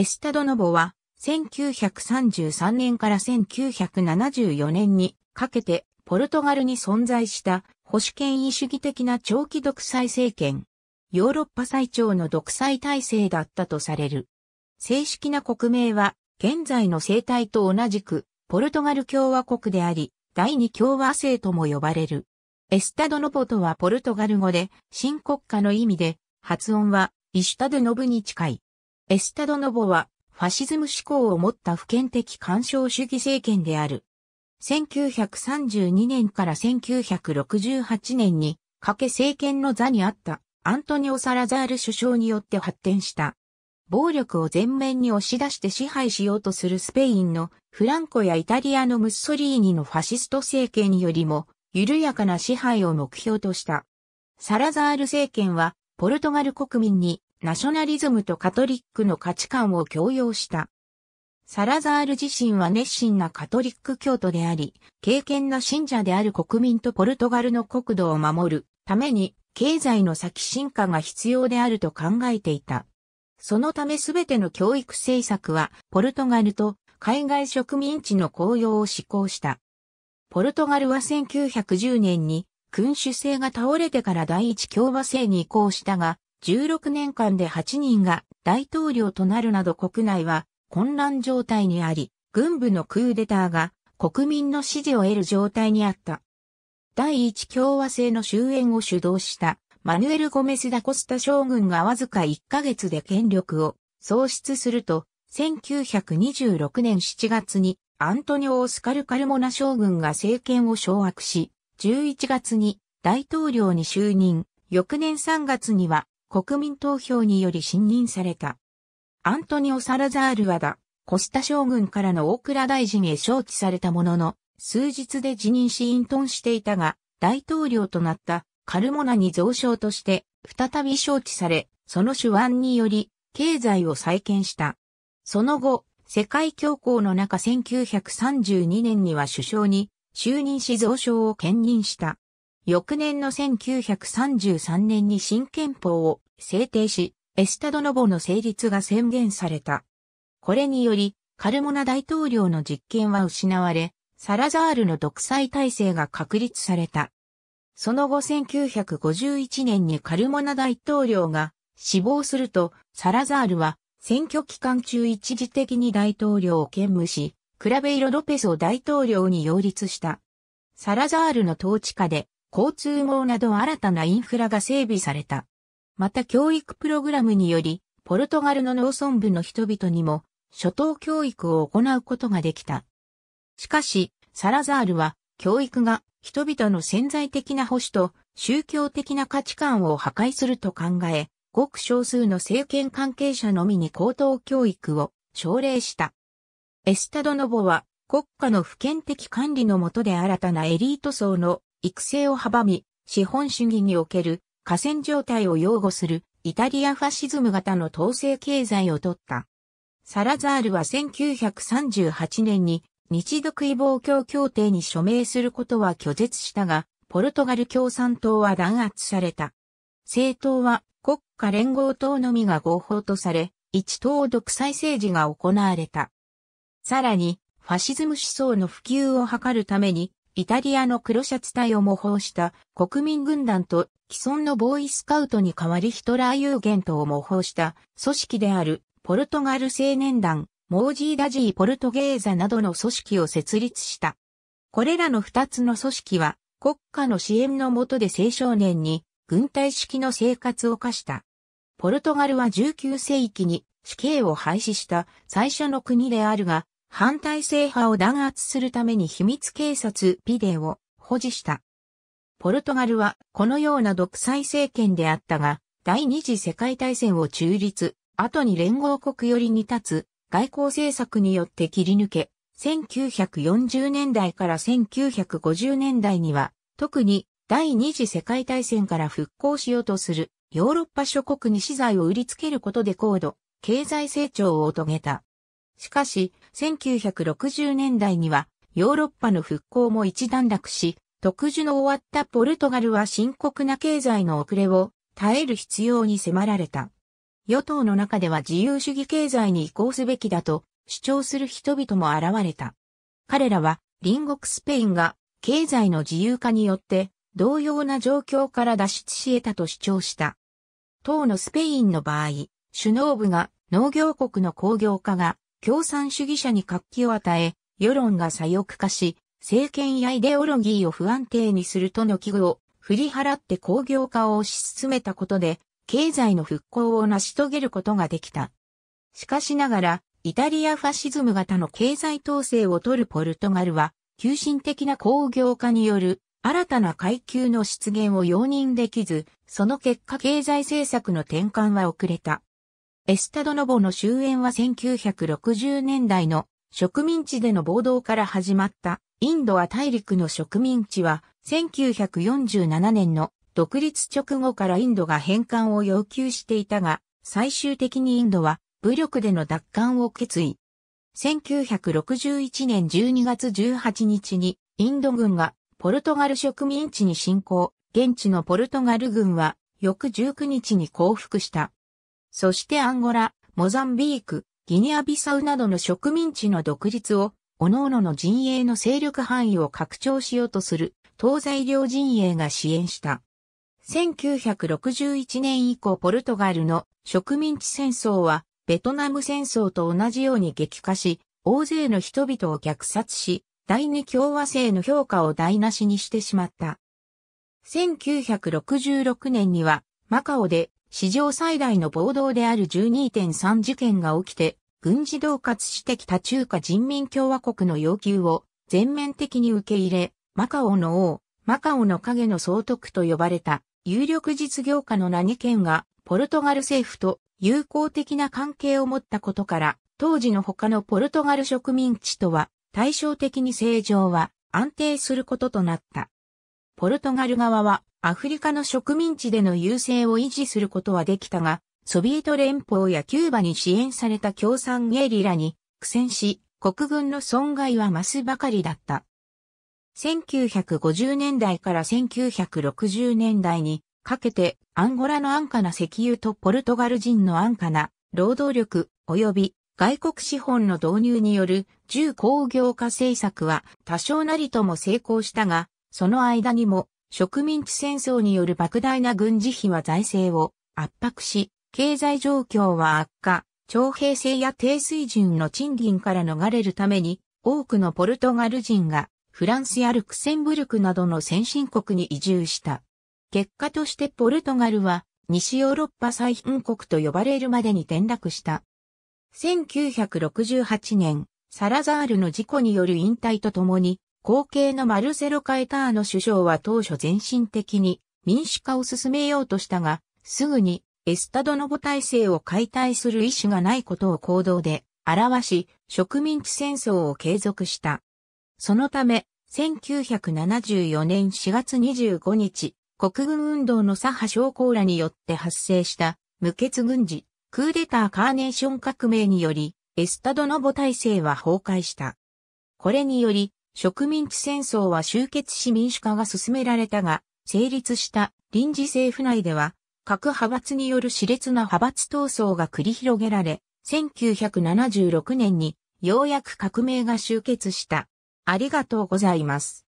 エスタドノボは、1933年から1974年にかけて、ポルトガルに存在した保守権威主義的な長期独裁政権。ヨーロッパ最長の独裁体制だったとされる。正式な国名は、現在の政体と同じく、ポルトガル共和国であり、第二共和制とも呼ばれる。エスタドノボとはポルトガル語で、新国家の意味で、発音は、イシュタドノブに近い。エスタドノボは、ファシズム思考を持った普遍的干渉主義政権である。1932年から1968年に、かけ政権の座にあったアントニオ・サラザール首相によって発展した。暴力を全面に押し出して支配しようとするスペインのフランコやイタリアのムッソリーニのファシスト政権よりも緩やかな支配を目標とした。サラザール政権はポルトガル国民にナショナリズムとカトリックの価値観を強要した。サラザール自身は熱心なカトリック教徒であり、敬虔な信者である国民とポルトガルの国土を守るために経済の先進化が必要であると考えていた。そのためすべての教育政策はポルトガルと海外植民地の公用を施行した。ポルトガルは1910年に君主制が倒れてから第一共和制に移行したが、16年間で8人が大統領となるなど国内は混乱状態にあり、軍部のクーデターが国民の支持を得る状態にあった。第一共和制の終焉を主導したマヌエル・ゴメス・ダ・コスタ将軍がわずか1ヶ月で権力を喪失すると、1926年7月にアントニオ・オスカル・カルモナ将軍が政権を掌握し、11月に大統領に就任、翌年3月には国民投票により信任された。アントニオ・サラザールはだ、コスタ将軍からの大蔵大臣へ招致されたものの、数日で辞任し隠遁していたが、大統領となったカルモナに増床として、再び招致され、その手腕により、経済を再建した。その後、世界恐慌の中1932年には首相に就任し増床を兼任した。翌年の1933年に新憲法を制定し、エスタドノボの成立が宣言された。これにより、カルモナ大統領の実権は失われ、サラザールの独裁体制が確立された。その後1951年にカルモナ大統領が死亡すると、サラザールは選挙期間中一時的に大統領を兼務し、クラベイロ・ロペスを大統領に擁立した。サラザールの統治下で交通網など新たなインフラが整備された。また教育プログラムにより、ポルトガルの農村部の人々にも、初等教育を行うことができた。しかし、サラザールは、教育が人々の潜在的な保守と宗教的な価値観を破壊すると考え、ごく少数の政権関係者のみに高等教育を奨励した。エスタドノボは国家の普遍的管理の下で新たなエリート層の育成を阻み、資本主義における河川状態を擁護するイタリアファシズム型の統制経済を取った。サラザールは1938年に日独位望郷協定に署名することは拒絶したが、ポルトガル共産党は弾圧された。政党は国家連合党のみが合法とされ、一党独裁政治が行われた。さらに、ファシズム思想の普及を図るために、イタリアの黒シャツ隊を模倣した国民軍団と既存のボーイスカウトに代わりヒトラーユーゲントを模倣した組織であるポルトガル青年団、モージーダジーポルトゲーザなどの組織を設立した。これらの二つの組織は国家の支援のもとで青少年に軍隊式の生活を課した。ポルトガルは19世紀に死刑を廃止した最初の国であるが、反体制派を弾圧するために秘密警察ピデを保持した。ポルトガルはこのような独裁政権であったが、第二次世界大戦を中立、後に連合国寄りに立つ外交政策によって切り抜け、1940年代から1950年代には、特に第二次世界大戦から復興しようとするヨーロッパ諸国に資材を売りつけることで高度、経済成長を遂げた。しかし、1960年代にはヨーロッパの復興も一段落し、特需の終わったポルトガルは深刻な経済の遅れを耐える必要に迫られた。与党の中では自由主義経済に移行すべきだと主張する人々も現れた。彼らは隣国スペインが経済の自由化によって同様な状況から脱出し得たと主張した。党のスペインの場合、首脳部が農業国の工業化が共産主義者に活気を与え、世論が左翼化し、政権やイデオロギーを不安定にするとの危惧を振り払って工業化を推し進めたことで、経済の復興を成し遂げることができた。しかしながら、イタリアファシズム型の経済統制を取るポルトガルは、急進的な工業化による新たな階級の出現を容認できず、その結果経済政策の転換は遅れた。エスタドノボの終焉は1960年代の植民地での暴動から始まったインドア大陸の植民地は1947年の独立直後からインドが返還を要求していたが最終的にインドは武力での奪還を決意。1961年12月18日にインド軍がポルトガル植民地に侵攻、現地のポルトガル軍は翌19日に降伏した。そしてアンゴラ、モザンビーク、ギニアビサウなどの植民地の独立を、各々の陣営の勢力範囲を拡張しようとする東西両陣営が支援した。1961年以降ポルトガルの植民地戦争はベトナム戦争と同じように激化し、大勢の人々を虐殺し、第二共和制の評価を台無しにしてしまった。1966年にはマカオで史上最大の暴動である12.3事件が起きて、軍事同括してきた中華人民共和国の要求を全面的に受け入れ、マカオの王、マカオの影の総督と呼ばれた有力実業家の何県がポルトガル政府と友好的な関係を持ったことから、当時の他のポルトガル植民地とは対照的に政情は安定することとなった。ポルトガル側はアフリカの植民地での優勢を維持することはできたが、ソビエト連邦やキューバに支援された共産ゲリラに苦戦し、国軍の損害は増すばかりだった。1950年代から1960年代にかけてアンゴラの安価な石油とポルトガル人の安価な労働力及び外国資本の導入による重工業化政策は多少なりとも成功したがその間にも、植民地戦争による莫大な軍事費は財政を圧迫し、経済状況は悪化、徴兵制や低水準の賃金から逃れるために、多くのポルトガル人がフランスやルクセンブルクなどの先進国に移住した。結果としてポルトガルは西ヨーロッパ最貧国と呼ばれるまでに転落した。1968年、サラザールの事故による引退とともに後継のマルセロ・カエターノ首相は当初全身的に民主化を進めようとしたが、すぐにエスタドノボ体制を解体する意思がないことを行動で表し、植民地戦争を継続した。そのため、1974年4月25日、国軍運動の左派将校らによって発生した無血軍事、クーデターカーネーション革命により、エスタドノボ体制は崩壊した。これにより、植民地戦争は終結し民主化が進められたが、成立した臨時政府内では、各派閥による熾烈な派閥闘争が繰り広げられ、1976年にようやく革命が終結した。ありがとうございます。